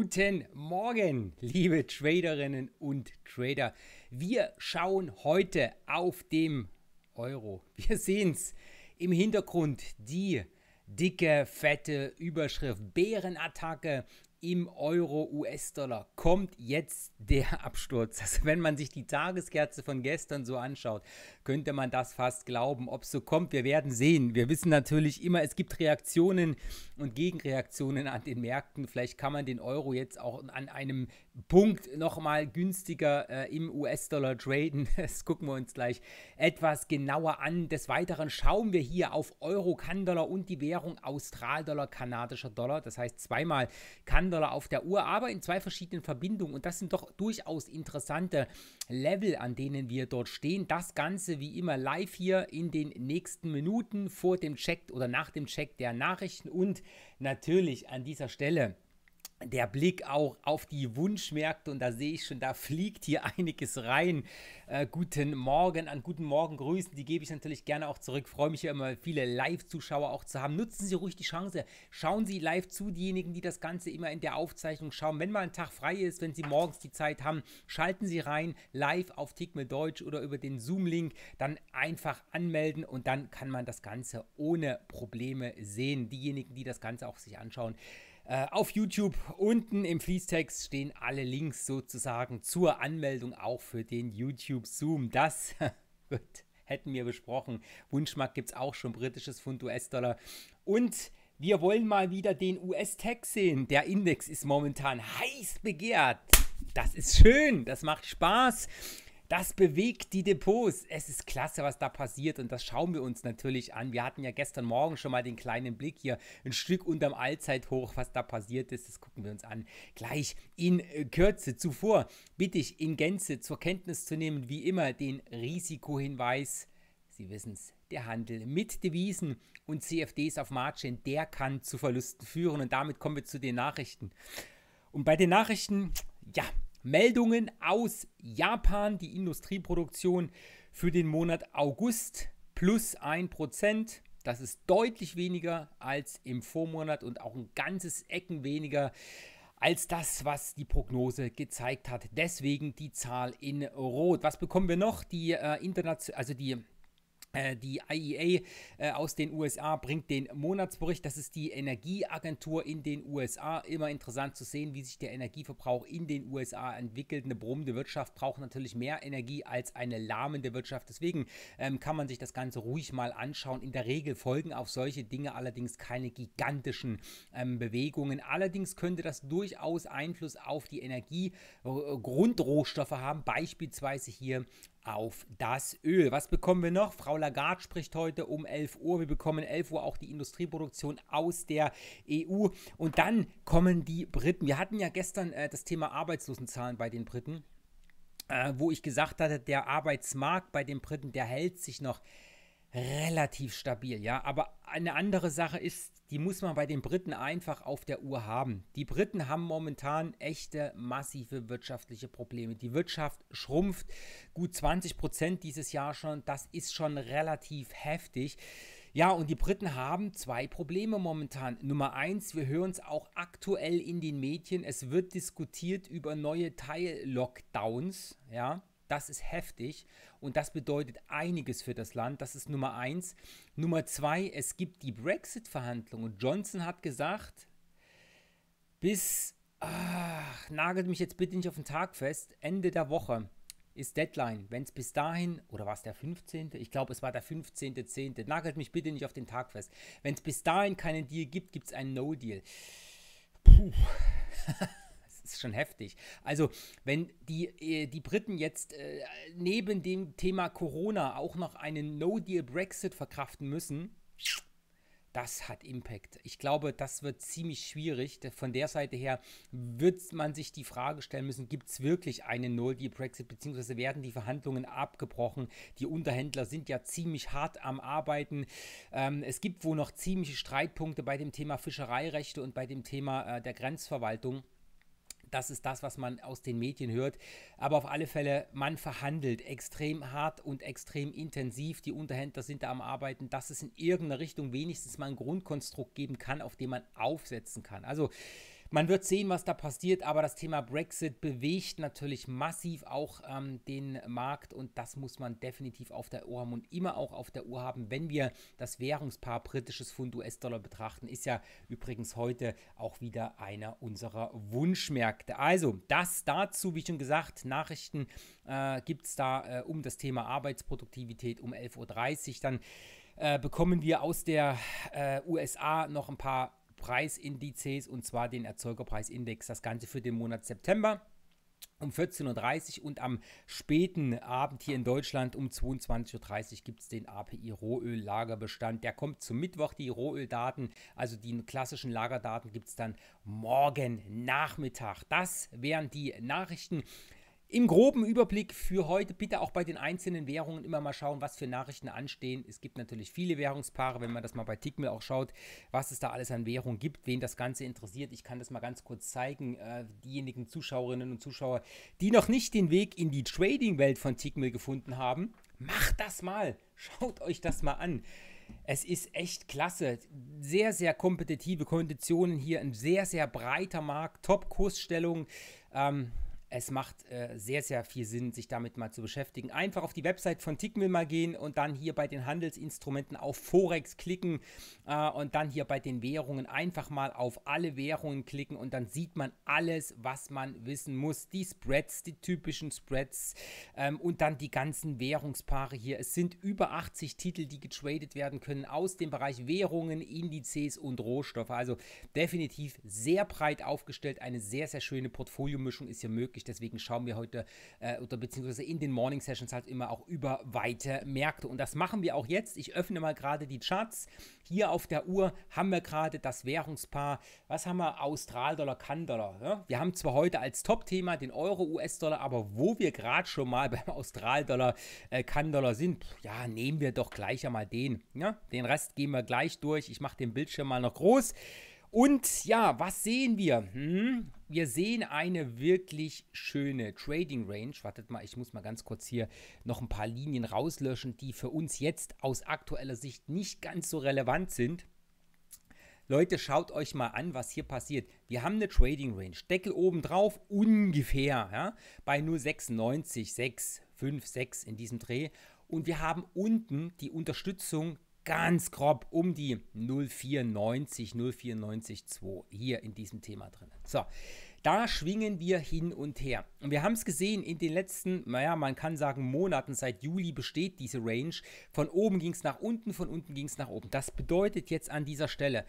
Guten Morgen, liebe Traderinnen und Trader. Wir schauen heute auf dem Euro. Wir sehen es im Hintergrund, die dicke, fette Überschrift Bärenattacke im Euro-US-Dollar kommt jetzt der Absturz. Also wenn man sich die Tageskerze von gestern so anschaut, könnte man das fast glauben. Ob es so kommt, wir werden sehen. Wir wissen natürlich immer, es gibt Reaktionen und Gegenreaktionen an den Märkten. Vielleicht kann man den Euro jetzt auch an einem Punkt nochmal günstiger äh, im US-Dollar traden. Das gucken wir uns gleich etwas genauer an. Des Weiteren schauen wir hier auf Euro, kann und die Währung Austral-Dollar, kanadischer Dollar. Das heißt zweimal kann auf der Uhr, aber in zwei verschiedenen Verbindungen. Und das sind doch durchaus interessante Level, an denen wir dort stehen. Das Ganze wie immer live hier in den nächsten Minuten vor dem Check oder nach dem Check der Nachrichten und natürlich an dieser Stelle der Blick auch auf die Wunschmärkte und da sehe ich schon, da fliegt hier einiges rein. Äh, guten Morgen, an guten Morgen grüßen, die gebe ich natürlich gerne auch zurück. Freue mich ja immer, viele Live-Zuschauer auch zu haben. Nutzen Sie ruhig die Chance, schauen Sie live zu, diejenigen, die das Ganze immer in der Aufzeichnung schauen. Wenn mal ein Tag frei ist, wenn Sie morgens die Zeit haben, schalten Sie rein, live auf Tickme Deutsch oder über den Zoom-Link, dann einfach anmelden und dann kann man das Ganze ohne Probleme sehen. Diejenigen, die das Ganze auch sich anschauen, äh, auf YouTube unten im Fließtext stehen alle Links sozusagen zur Anmeldung auch für den YouTube Zoom. Das wird, hätten wir besprochen. Wunschmarkt gibt es auch schon, britisches Pfund US-Dollar. Und wir wollen mal wieder den US-Tag sehen. Der Index ist momentan heiß begehrt. Das ist schön, das macht Spaß. Das bewegt die Depots. Es ist klasse, was da passiert und das schauen wir uns natürlich an. Wir hatten ja gestern Morgen schon mal den kleinen Blick hier, ein Stück unterm Allzeithoch, was da passiert ist. Das gucken wir uns an. Gleich in äh, Kürze. Zuvor bitte ich in Gänze zur Kenntnis zu nehmen, wie immer, den Risikohinweis. Sie wissen es, der Handel mit Devisen und CFDs auf Margin, der kann zu Verlusten führen. Und damit kommen wir zu den Nachrichten. Und bei den Nachrichten, ja, Meldungen aus Japan, die Industrieproduktion für den Monat August plus 1%. Das ist deutlich weniger als im Vormonat und auch ein ganzes Ecken weniger als das, was die Prognose gezeigt hat. Deswegen die Zahl in Rot. Was bekommen wir noch? Die, äh, also die äh, die IEA äh, aus den USA bringt den Monatsbericht. Das ist die Energieagentur in den USA. Immer interessant zu sehen, wie sich der Energieverbrauch in den USA entwickelt. Eine brummende Wirtschaft braucht natürlich mehr Energie als eine lahmende Wirtschaft. Deswegen ähm, kann man sich das Ganze ruhig mal anschauen. In der Regel folgen auf solche Dinge allerdings keine gigantischen ähm, Bewegungen. Allerdings könnte das durchaus Einfluss auf die Energiegrundrohstoffe äh, haben. Beispielsweise hier auf das Öl. Was bekommen wir noch? Frau Lagarde spricht heute um 11 Uhr. Wir bekommen 11 Uhr auch die Industrieproduktion aus der EU. Und dann kommen die Briten. Wir hatten ja gestern äh, das Thema Arbeitslosenzahlen bei den Briten, äh, wo ich gesagt hatte, der Arbeitsmarkt bei den Briten, der hält sich noch relativ stabil, ja. Aber eine andere Sache ist, die muss man bei den Briten einfach auf der Uhr haben. Die Briten haben momentan echte massive wirtschaftliche Probleme. Die Wirtschaft schrumpft gut 20 Prozent dieses Jahr schon. Das ist schon relativ heftig. Ja, und die Briten haben zwei Probleme momentan. Nummer eins, wir hören es auch aktuell in den Medien. Es wird diskutiert über neue Teil-Lockdowns, ja. Das ist heftig und das bedeutet einiges für das Land. Das ist Nummer eins. Nummer zwei, es gibt die Brexit-Verhandlungen. Johnson hat gesagt, bis, ach, nagelt mich jetzt bitte nicht auf den Tag fest, Ende der Woche ist Deadline. Wenn es bis dahin, oder war es der 15.? Ich glaube, es war der 15.10. Nagelt mich bitte nicht auf den Tag fest. Wenn es bis dahin keinen Deal gibt, gibt es einen No-Deal. Puh. ist schon heftig. Also, wenn die, äh, die Briten jetzt äh, neben dem Thema Corona auch noch einen No-Deal-Brexit verkraften müssen, das hat Impact. Ich glaube, das wird ziemlich schwierig. Von der Seite her wird man sich die Frage stellen müssen, gibt es wirklich einen No-Deal-Brexit, beziehungsweise werden die Verhandlungen abgebrochen? Die Unterhändler sind ja ziemlich hart am Arbeiten. Ähm, es gibt wohl noch ziemliche Streitpunkte bei dem Thema Fischereirechte und bei dem Thema äh, der Grenzverwaltung. Das ist das, was man aus den Medien hört. Aber auf alle Fälle, man verhandelt extrem hart und extrem intensiv. Die Unterhändler sind da am Arbeiten, dass es in irgendeiner Richtung wenigstens mal ein Grundkonstrukt geben kann, auf dem man aufsetzen kann. Also man wird sehen, was da passiert, aber das Thema Brexit bewegt natürlich massiv auch ähm, den Markt und das muss man definitiv auf der Uhr haben und immer auch auf der Uhr haben, wenn wir das Währungspaar britisches Pfund US-Dollar betrachten, ist ja übrigens heute auch wieder einer unserer Wunschmärkte. Also das dazu, wie schon gesagt, Nachrichten äh, gibt es da äh, um das Thema Arbeitsproduktivität um 11.30 Uhr. Dann äh, bekommen wir aus der äh, USA noch ein paar Preisindizes und zwar den Erzeugerpreisindex. Das Ganze für den Monat September um 14.30 Uhr und am späten Abend hier in Deutschland um 22.30 Uhr gibt es den API Rohöl-Lagerbestand. Der kommt zum Mittwoch. Die Rohöldaten, also die klassischen Lagerdaten, gibt es dann morgen Nachmittag. Das wären die Nachrichten. Im groben Überblick für heute bitte auch bei den einzelnen Währungen immer mal schauen, was für Nachrichten anstehen. Es gibt natürlich viele Währungspaare, wenn man das mal bei Tickmill auch schaut, was es da alles an Währungen gibt, wen das Ganze interessiert. Ich kann das mal ganz kurz zeigen. Äh, diejenigen Zuschauerinnen und Zuschauer, die noch nicht den Weg in die Trading-Welt von Tickmill gefunden haben, macht das mal. Schaut euch das mal an. Es ist echt klasse. Sehr, sehr kompetitive Konditionen hier. Ein sehr, sehr breiter Markt. Top-Kursstellung. Ähm, es macht äh, sehr, sehr viel Sinn, sich damit mal zu beschäftigen. Einfach auf die Website von Tickmill mal gehen und dann hier bei den Handelsinstrumenten auf Forex klicken äh, und dann hier bei den Währungen einfach mal auf alle Währungen klicken und dann sieht man alles, was man wissen muss. Die Spreads, die typischen Spreads ähm, und dann die ganzen Währungspaare hier. Es sind über 80 Titel, die getradet werden können aus dem Bereich Währungen, Indizes und Rohstoffe. Also definitiv sehr breit aufgestellt. Eine sehr, sehr schöne Portfoliomischung ist hier möglich möglich. Deswegen schauen wir heute äh, oder beziehungsweise in den Morning Sessions halt immer auch über weite Märkte. Und das machen wir auch jetzt. Ich öffne mal gerade die Charts. Hier auf der Uhr haben wir gerade das Währungspaar. Was haben wir? Australdollar, Kandollar. Ja? Wir haben zwar heute als Top-Thema den Euro, US-Dollar, aber wo wir gerade schon mal beim Australdollar, äh, Kandollar sind, ja, nehmen wir doch gleich einmal den. Ja? Den Rest gehen wir gleich durch. Ich mache den Bildschirm mal noch groß. Und ja, was sehen wir? Hm, wir sehen eine wirklich schöne Trading Range. Wartet mal, ich muss mal ganz kurz hier noch ein paar Linien rauslöschen, die für uns jetzt aus aktueller Sicht nicht ganz so relevant sind. Leute, schaut euch mal an, was hier passiert. Wir haben eine Trading Range. Deckel oben drauf ungefähr ja, bei 0,96, 6, 5, 6 in diesem Dreh. Und wir haben unten die Unterstützung ganz grob um die 0490, 0,942 hier in diesem Thema drin. So, da schwingen wir hin und her. Und wir haben es gesehen in den letzten, naja, man kann sagen Monaten, seit Juli besteht diese Range. Von oben ging es nach unten, von unten ging es nach oben. Das bedeutet jetzt an dieser Stelle,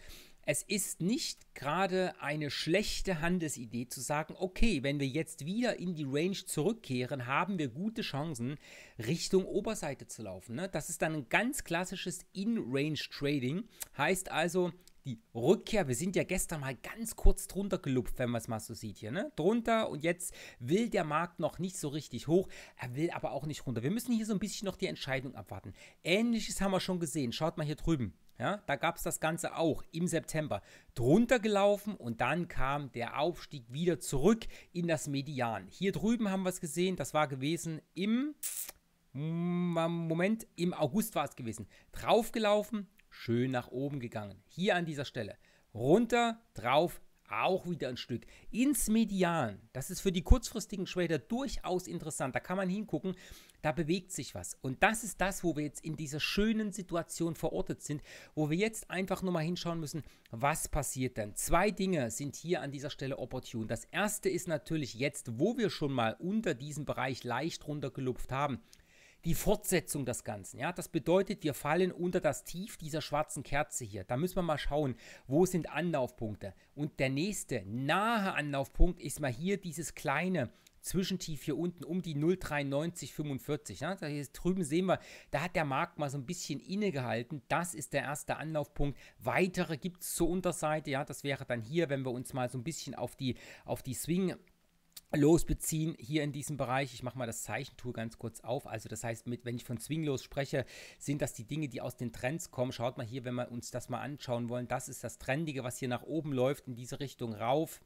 es ist nicht gerade eine schlechte Handelsidee zu sagen, okay, wenn wir jetzt wieder in die Range zurückkehren, haben wir gute Chancen, Richtung Oberseite zu laufen. Ne? Das ist dann ein ganz klassisches In-Range-Trading. Heißt also, die Rückkehr, wir sind ja gestern mal ganz kurz drunter gelupft, wenn man es mal so sieht hier, ne? Drunter und jetzt will der Markt noch nicht so richtig hoch, er will aber auch nicht runter. Wir müssen hier so ein bisschen noch die Entscheidung abwarten. Ähnliches haben wir schon gesehen. Schaut mal hier drüben. Ja, da gab es das Ganze auch im September drunter gelaufen und dann kam der Aufstieg wieder zurück in das Median. Hier drüben haben wir es gesehen, das war gewesen im mm, Moment, im August war es gewesen. Draufgelaufen, schön nach oben gegangen. Hier an dieser Stelle. Runter, drauf, auch wieder ein Stück ins Median. Das ist für die kurzfristigen Trader durchaus interessant. Da kann man hingucken, da bewegt sich was. Und das ist das, wo wir jetzt in dieser schönen Situation verortet sind, wo wir jetzt einfach nur mal hinschauen müssen, was passiert denn. Zwei Dinge sind hier an dieser Stelle opportun. Das erste ist natürlich jetzt, wo wir schon mal unter diesem Bereich leicht runtergelupft haben, die Fortsetzung des Ganzen. Ja, das bedeutet, wir fallen unter das Tief dieser schwarzen Kerze hier. Da müssen wir mal schauen, wo sind Anlaufpunkte. Und der nächste nahe Anlaufpunkt ist mal hier dieses kleine Zwischentief hier unten um die 0,9345. Ne? Da hier drüben sehen wir, da hat der Markt mal so ein bisschen innegehalten. Das ist der erste Anlaufpunkt. Weitere gibt es zur Unterseite. Ja, das wäre dann hier, wenn wir uns mal so ein bisschen auf die, auf die Swing losbeziehen hier in diesem Bereich. Ich mache mal das Zeichentool ganz kurz auf. Also das heißt, mit, wenn ich von zwinglos spreche, sind das die Dinge, die aus den Trends kommen. Schaut mal hier, wenn wir uns das mal anschauen wollen, das ist das Trendige, was hier nach oben läuft, in diese Richtung rauf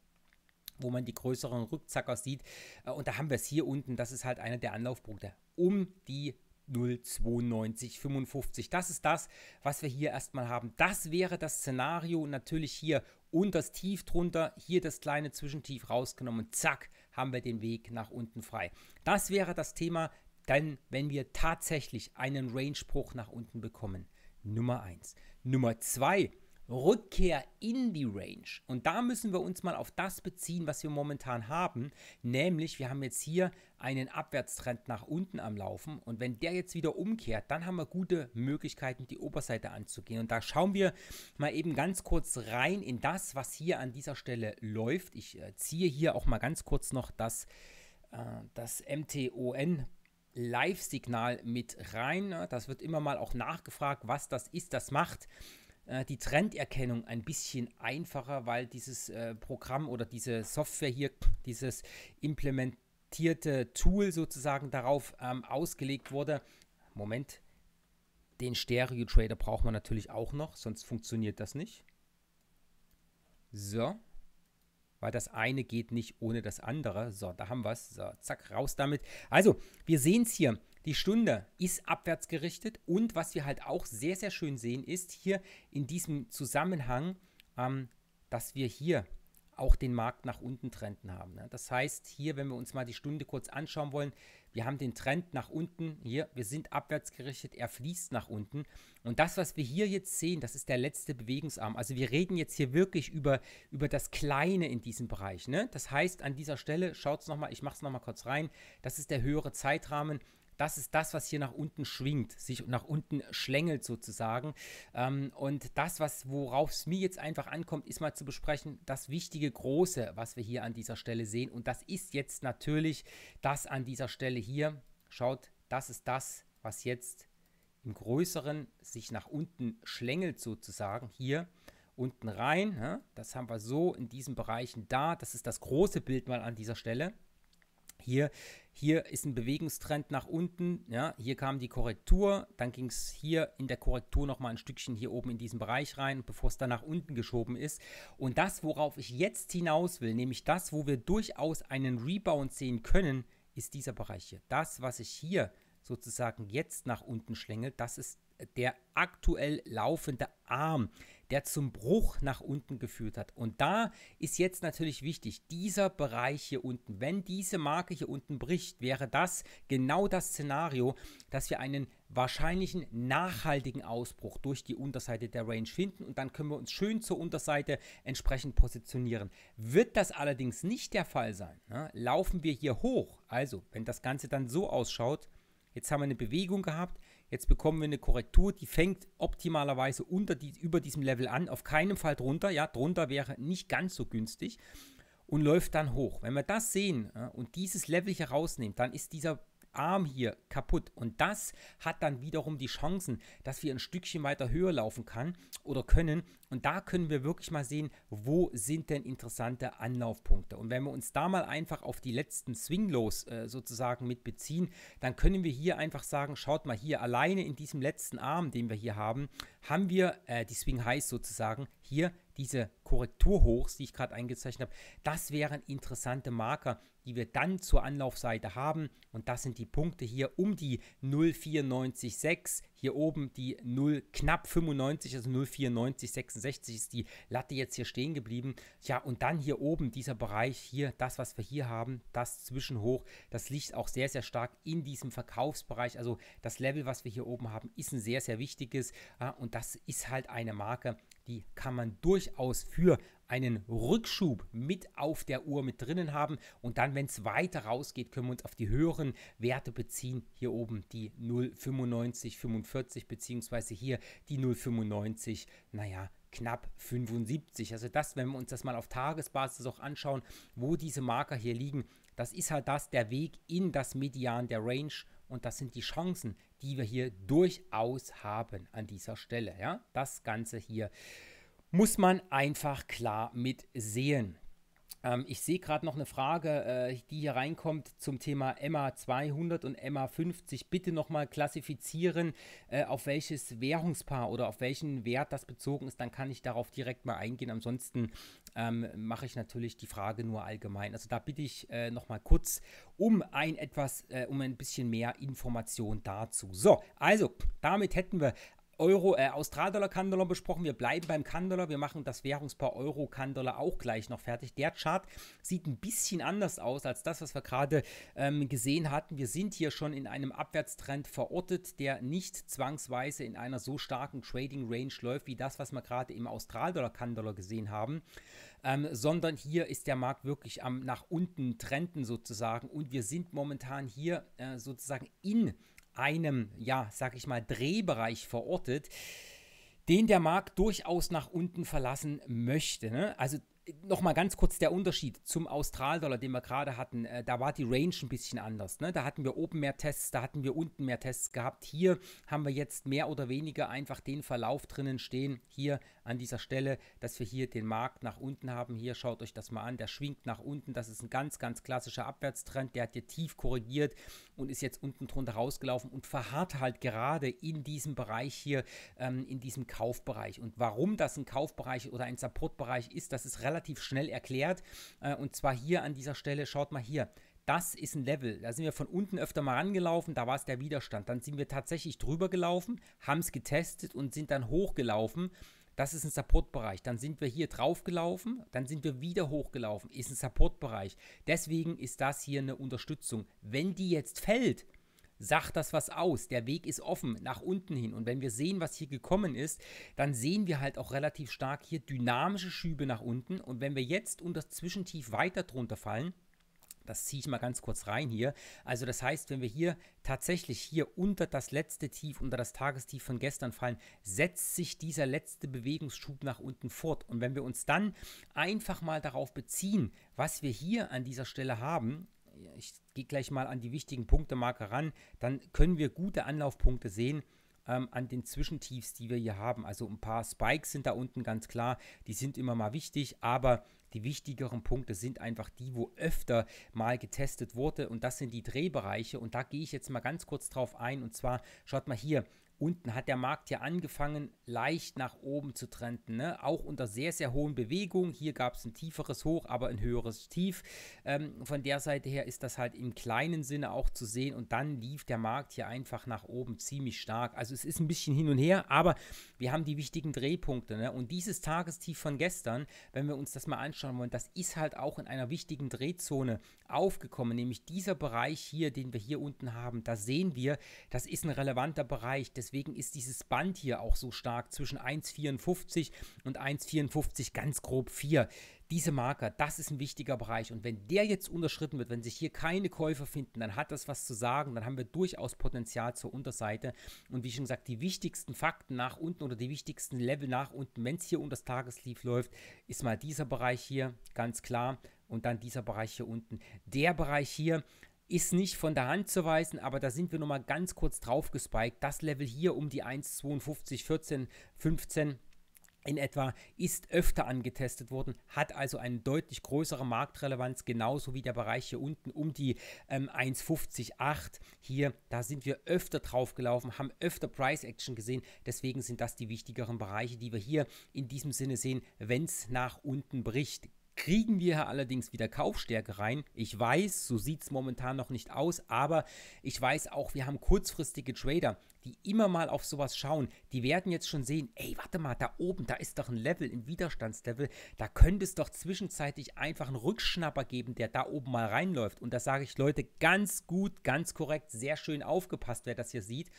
wo man die größeren Rückzacker sieht. Äh, und da haben wir es hier unten. Das ist halt einer der Anlaufpunkte. Um die 0,9255. Das ist das, was wir hier erstmal haben. Das wäre das Szenario. Natürlich hier und das Tief drunter, hier das kleine Zwischentief rausgenommen. Zack, haben wir den Weg nach unten frei. Das wäre das Thema, dann, wenn wir tatsächlich einen Range-Bruch nach unten bekommen. Nummer 1. Nummer 2. Rückkehr in die Range. Und da müssen wir uns mal auf das beziehen, was wir momentan haben. Nämlich, wir haben jetzt hier einen Abwärtstrend nach unten am Laufen. Und wenn der jetzt wieder umkehrt, dann haben wir gute Möglichkeiten, die Oberseite anzugehen. Und da schauen wir mal eben ganz kurz rein in das, was hier an dieser Stelle läuft. Ich äh, ziehe hier auch mal ganz kurz noch das, äh, das MTON. Live-Signal mit rein. Ne, das wird immer mal auch nachgefragt, was das ist, das macht äh, die Trenderkennung ein bisschen einfacher, weil dieses äh, Programm oder diese Software hier, dieses implementierte Tool sozusagen darauf ähm, ausgelegt wurde. Moment, den Stereo-Trader braucht man natürlich auch noch, sonst funktioniert das nicht. So, weil das eine geht nicht ohne das andere. So, da haben wir es. So, zack, raus damit. Also, wir sehen es hier. Die Stunde ist abwärts gerichtet und was wir halt auch sehr, sehr schön sehen, ist hier in diesem Zusammenhang, ähm, dass wir hier auch den Markt nach unten Trenden haben. Ne? Das heißt, hier, wenn wir uns mal die Stunde kurz anschauen wollen, wir haben den Trend nach unten hier, wir sind abwärts gerichtet, er fließt nach unten. Und das, was wir hier jetzt sehen, das ist der letzte Bewegungsarm. Also wir reden jetzt hier wirklich über, über das Kleine in diesem Bereich. Ne? Das heißt, an dieser Stelle, schaut es nochmal, ich mache es nochmal kurz rein, das ist der höhere Zeitrahmen das ist das, was hier nach unten schwingt, sich nach unten schlängelt sozusagen. Ähm, und das, was worauf es mir jetzt einfach ankommt, ist mal zu besprechen, das wichtige Große, was wir hier an dieser Stelle sehen. Und das ist jetzt natürlich das an dieser Stelle hier. Schaut, das ist das, was jetzt im Größeren sich nach unten schlängelt sozusagen hier unten rein. Ne? Das haben wir so in diesen Bereichen da. Das ist das große Bild mal an dieser Stelle. Hier, hier ist ein Bewegungstrend nach unten. Ja, hier kam die Korrektur, dann ging es hier in der Korrektur nochmal ein Stückchen hier oben in diesen Bereich rein, bevor es dann nach unten geschoben ist. Und das, worauf ich jetzt hinaus will, nämlich das, wo wir durchaus einen Rebound sehen können, ist dieser Bereich hier. Das, was ich hier sozusagen jetzt nach unten schlängelt, das ist der aktuell laufende Arm der zum Bruch nach unten geführt hat. Und da ist jetzt natürlich wichtig, dieser Bereich hier unten, wenn diese Marke hier unten bricht, wäre das genau das Szenario, dass wir einen wahrscheinlichen nachhaltigen Ausbruch durch die Unterseite der Range finden und dann können wir uns schön zur Unterseite entsprechend positionieren. Wird das allerdings nicht der Fall sein, ne? laufen wir hier hoch, also wenn das Ganze dann so ausschaut, jetzt haben wir eine Bewegung gehabt, Jetzt bekommen wir eine Korrektur, die fängt optimalerweise unter die, über diesem Level an, auf keinen Fall drunter. Ja, drunter wäre nicht ganz so günstig und läuft dann hoch. Wenn wir das sehen ja, und dieses Level hier rausnehmen, dann ist dieser Arm hier kaputt. Und das hat dann wiederum die Chancen, dass wir ein Stückchen weiter höher laufen kann oder können. Und da können wir wirklich mal sehen, wo sind denn interessante Anlaufpunkte. Und wenn wir uns da mal einfach auf die letzten Swinglows äh, sozusagen mit beziehen, dann können wir hier einfach sagen, schaut mal hier alleine in diesem letzten Arm, den wir hier haben, haben wir äh, die Swing Highs sozusagen hier diese Korrekturhochs, die ich gerade eingezeichnet habe, das wären interessante Marker, die wir dann zur Anlaufseite haben. Und das sind die Punkte hier um die 0,94,6. Hier oben die 0 knapp 95, also 0,94,66 ist die Latte jetzt hier stehen geblieben. Ja, und dann hier oben dieser Bereich hier, das, was wir hier haben, das Zwischenhoch, das liegt auch sehr, sehr stark in diesem Verkaufsbereich. Also das Level, was wir hier oben haben, ist ein sehr, sehr wichtiges. Ah, und das ist halt eine Marke, die kann man durchaus für einen Rückschub mit auf der Uhr mit drinnen haben. Und dann, wenn es weiter rausgeht, können wir uns auf die höheren Werte beziehen. Hier oben die 0,9545 45 beziehungsweise hier die 0,95. Naja, knapp 75. Also das, wenn wir uns das mal auf Tagesbasis auch anschauen, wo diese Marker hier liegen, das ist halt das, der Weg in das Median der Range und das sind die Chancen, die wir hier durchaus haben an dieser Stelle. Ja, das Ganze hier muss man einfach klar mit sehen. Ähm, ich sehe gerade noch eine Frage, äh, die hier reinkommt zum Thema MA 200 und MA 50. Bitte nochmal klassifizieren, äh, auf welches Währungspaar oder auf welchen Wert das bezogen ist. Dann kann ich darauf direkt mal eingehen. Ansonsten ähm, mache ich natürlich die Frage nur allgemein. Also da bitte ich äh, nochmal kurz um ein etwas, äh, um ein bisschen mehr Information dazu. So, also damit hätten wir Euro, äh, Australdollar, Kandollar besprochen. Wir bleiben beim Kandollar. Wir machen das Währungspaar Euro, Kandollar auch gleich noch fertig. Der Chart sieht ein bisschen anders aus als das, was wir gerade ähm, gesehen hatten. Wir sind hier schon in einem Abwärtstrend verortet, der nicht zwangsweise in einer so starken Trading Range läuft, wie das, was wir gerade im Australdollar, Kandollar gesehen haben, ähm, sondern hier ist der Markt wirklich am nach unten Trenden sozusagen und wir sind momentan hier äh, sozusagen in einem, ja, sag ich mal, Drehbereich verortet, den der Markt durchaus nach unten verlassen möchte. Ne? Also nochmal ganz kurz der Unterschied zum Australdollar, den wir gerade hatten. Äh, da war die Range ein bisschen anders. Ne? Da hatten wir oben mehr Tests, da hatten wir unten mehr Tests gehabt. Hier haben wir jetzt mehr oder weniger einfach den Verlauf drinnen stehen. Hier an dieser Stelle, dass wir hier den Markt nach unten haben. Hier schaut euch das mal an. Der schwingt nach unten. Das ist ein ganz, ganz klassischer Abwärtstrend. Der hat hier tief korrigiert und ist jetzt unten drunter rausgelaufen und verharrt halt gerade in diesem Bereich hier, ähm, in diesem Kaufbereich. Und warum das ein Kaufbereich oder ein Supportbereich ist, das ist relativ relativ schnell erklärt. Äh, und zwar hier an dieser Stelle, schaut mal hier. Das ist ein Level. Da sind wir von unten öfter mal rangelaufen, da war es der Widerstand. Dann sind wir tatsächlich drüber gelaufen, haben es getestet und sind dann hochgelaufen. Das ist ein Supportbereich. Dann sind wir hier drauf gelaufen, dann sind wir wieder hochgelaufen, ist ein Supportbereich. Deswegen ist das hier eine Unterstützung. Wenn die jetzt fällt, sagt das was aus. Der Weg ist offen nach unten hin. Und wenn wir sehen, was hier gekommen ist, dann sehen wir halt auch relativ stark hier dynamische Schübe nach unten. Und wenn wir jetzt unter Zwischentief weiter drunter fallen, das ziehe ich mal ganz kurz rein hier. Also das heißt, wenn wir hier tatsächlich hier unter das letzte Tief, unter das Tagestief von gestern fallen, setzt sich dieser letzte Bewegungsschub nach unten fort. Und wenn wir uns dann einfach mal darauf beziehen, was wir hier an dieser Stelle haben, ich gehe gleich mal an die wichtigen Punktemarker ran, dann können wir gute Anlaufpunkte sehen ähm, an den Zwischentiefs, die wir hier haben. Also ein paar Spikes sind da unten ganz klar, die sind immer mal wichtig, aber die wichtigeren Punkte sind einfach die, wo öfter mal getestet wurde und das sind die Drehbereiche und da gehe ich jetzt mal ganz kurz drauf ein und zwar schaut mal hier, unten hat der Markt ja angefangen, leicht nach oben zu trenden. Ne? Auch unter sehr, sehr hohen Bewegungen. Hier gab es ein tieferes Hoch, aber ein höheres Tief. Ähm, von der Seite her ist das halt im kleinen Sinne auch zu sehen. Und dann lief der Markt hier einfach nach oben ziemlich stark. Also es ist ein bisschen hin und her, aber wir haben die wichtigen Drehpunkte. Ne? Und dieses Tagestief von gestern, wenn wir uns das mal anschauen wollen, das ist halt auch in einer wichtigen Drehzone aufgekommen. Nämlich dieser Bereich hier, den wir hier unten haben, da sehen wir, das ist ein relevanter Bereich. Das Deswegen ist dieses Band hier auch so stark zwischen 1,54 und 1,54 ganz grob 4. Diese Marker, das ist ein wichtiger Bereich. Und wenn der jetzt unterschritten wird, wenn sich hier keine Käufer finden, dann hat das was zu sagen. Dann haben wir durchaus Potenzial zur Unterseite. Und wie schon gesagt, die wichtigsten Fakten nach unten oder die wichtigsten Level nach unten, wenn es hier unter das Tageslief läuft, ist mal dieser Bereich hier ganz klar und dann dieser Bereich hier unten. Der Bereich hier, ist nicht von der Hand zu weisen, aber da sind wir nochmal ganz kurz drauf gespiked. Das Level hier um die 1,52, 14, 15 in etwa ist öfter angetestet worden, hat also eine deutlich größere Marktrelevanz, genauso wie der Bereich hier unten um die ähm, 1,508 hier, da sind wir öfter drauf gelaufen, haben öfter Price Action gesehen, deswegen sind das die wichtigeren Bereiche, die wir hier in diesem Sinne sehen, wenn es nach unten bricht kriegen wir allerdings wieder Kaufstärke rein. Ich weiß, so sieht es momentan noch nicht aus, aber ich weiß auch, wir haben kurzfristige Trader, die immer mal auf sowas schauen. Die werden jetzt schon sehen, ey, warte mal, da oben, da ist doch ein Level, ein Widerstandslevel, da könnte es doch zwischenzeitlich einfach einen Rückschnapper geben, der da oben mal reinläuft. Und da sage ich Leute ganz gut, ganz korrekt, sehr schön aufgepasst, wer das hier sieht.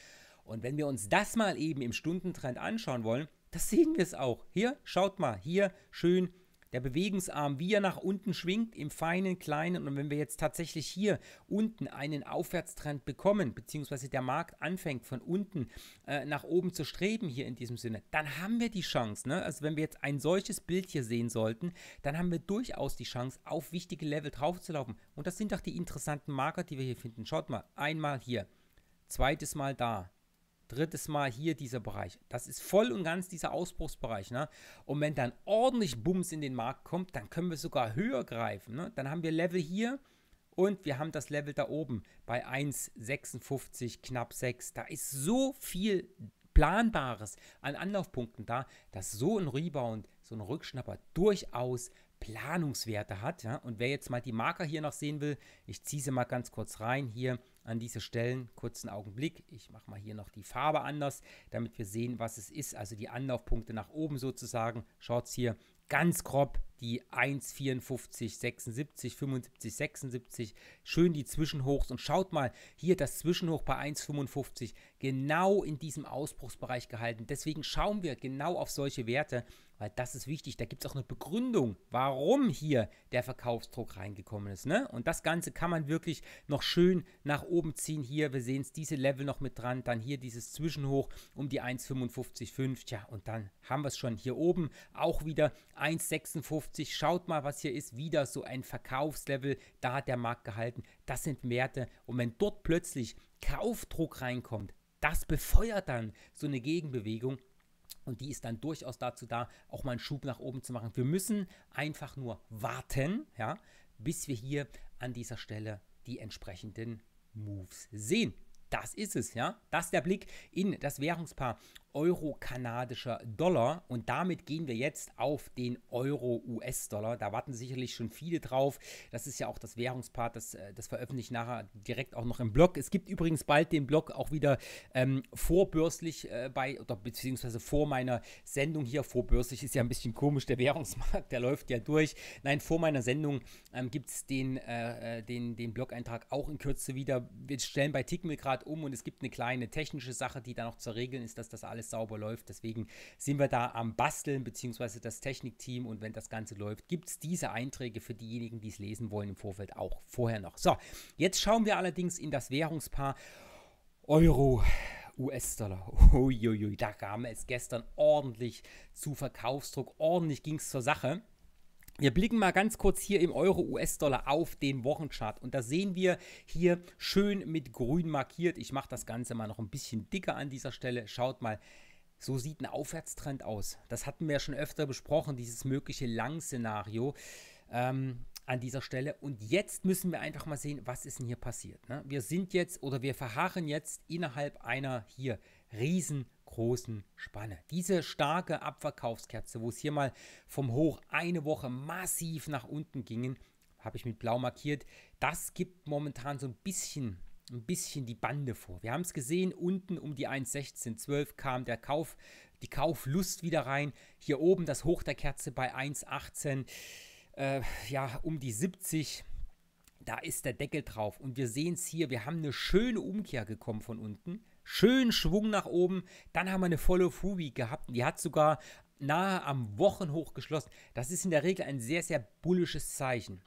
Und wenn wir uns das mal eben im Stundentrend anschauen wollen, das sehen wir es auch. Hier, schaut mal, hier schön der Bewegungsarm, wie er nach unten schwingt, im feinen, kleinen. Und wenn wir jetzt tatsächlich hier unten einen Aufwärtstrend bekommen, beziehungsweise der Markt anfängt von unten äh, nach oben zu streben, hier in diesem Sinne, dann haben wir die Chance. Ne? Also wenn wir jetzt ein solches Bild hier sehen sollten, dann haben wir durchaus die Chance, auf wichtige Level draufzulaufen. Und das sind doch die interessanten Marker, die wir hier finden. Schaut mal, einmal hier, zweites Mal da, Drittes Mal hier dieser Bereich. Das ist voll und ganz dieser Ausbruchsbereich. Ne? Und wenn dann ordentlich Bums in den Markt kommt, dann können wir sogar höher greifen. Ne? Dann haben wir Level hier und wir haben das Level da oben bei 1,56, knapp 6. Da ist so viel Planbares an Anlaufpunkten da, dass so ein Rebound, so ein Rückschnapper durchaus Planungswerte hat. Ja? Und wer jetzt mal die Marker hier noch sehen will, ich ziehe sie mal ganz kurz rein hier an diese Stellen. Kurzen Augenblick. Ich mache mal hier noch die Farbe anders, damit wir sehen, was es ist. Also die Anlaufpunkte nach oben sozusagen. Schaut es hier ganz grob die 1,54, 76, 75, 76. Schön die Zwischenhochs. Und schaut mal, hier das Zwischenhoch bei 1,55 genau in diesem Ausbruchsbereich gehalten. Deswegen schauen wir genau auf solche Werte, weil das ist wichtig. Da gibt es auch eine Begründung, warum hier der Verkaufsdruck reingekommen ist. Ne? Und das Ganze kann man wirklich noch schön nach oben ziehen. Hier, wir sehen es, diese Level noch mit dran, dann hier dieses Zwischenhoch um die 1,55,5. Tja, und dann haben wir es schon hier oben auch wieder 1,56. Schaut mal, was hier ist. Wieder so ein Verkaufslevel. Da hat der Markt gehalten. Das sind Werte. Und wenn dort plötzlich Kaufdruck reinkommt, das befeuert dann so eine Gegenbewegung und die ist dann durchaus dazu da, auch mal einen Schub nach oben zu machen. Wir müssen einfach nur warten, ja, bis wir hier an dieser Stelle die entsprechenden Moves sehen. Das ist es, ja. Das ist der Blick in das Währungspaar. Euro kanadischer Dollar. Und damit gehen wir jetzt auf den Euro US-Dollar. Da warten sicherlich schon viele drauf. Das ist ja auch das Währungspart, das, äh, das veröffentliche ich nachher direkt auch noch im Blog. Es gibt übrigens bald den Blog auch wieder ähm, vorbörslich äh, bei, oder beziehungsweise vor meiner Sendung hier. Vorbürstlich ist ja ein bisschen komisch, der Währungsmarkt, der läuft ja durch. Nein, vor meiner Sendung ähm, gibt es den, äh, äh, den, den Blog-Eintrag auch in Kürze wieder. Wir stellen bei Tickmill gerade um und es gibt eine kleine technische Sache, die da noch zu regeln ist, dass das alles alles sauber läuft. Deswegen sind wir da am Basteln, beziehungsweise das Technikteam. Und wenn das Ganze läuft, gibt es diese Einträge für diejenigen, die es lesen wollen, im Vorfeld auch vorher noch. So, jetzt schauen wir allerdings in das Währungspaar Euro. US-Dollar. Uiuiui, da kam es gestern ordentlich zu Verkaufsdruck, ordentlich ging es zur Sache. Wir blicken mal ganz kurz hier im Euro-US-Dollar auf den Wochenchart und da sehen wir hier schön mit grün markiert. Ich mache das Ganze mal noch ein bisschen dicker an dieser Stelle. Schaut mal, so sieht ein Aufwärtstrend aus. Das hatten wir ja schon öfter besprochen, dieses mögliche Lang-Szenario. Ähm, an dieser Stelle. Und jetzt müssen wir einfach mal sehen, was ist denn hier passiert. Ne? Wir sind jetzt oder wir verharren jetzt innerhalb einer hier riesen großen Spanne. Diese starke Abverkaufskerze, wo es hier mal vom Hoch eine Woche massiv nach unten gingen, habe ich mit blau markiert, das gibt momentan so ein bisschen ein bisschen die Bande vor. Wir haben es gesehen, unten um die 1,1612 kam der Kauf, die Kauflust wieder rein. Hier oben das Hoch der Kerze bei 1,18, äh, ja, um die 70 da ist der Deckel drauf. Und wir sehen es hier, wir haben eine schöne Umkehr gekommen von unten schönen Schwung nach oben. Dann haben wir eine Follow Full Week gehabt. Die hat sogar nahe am Wochenhoch geschlossen. Das ist in der Regel ein sehr, sehr bullisches Zeichen.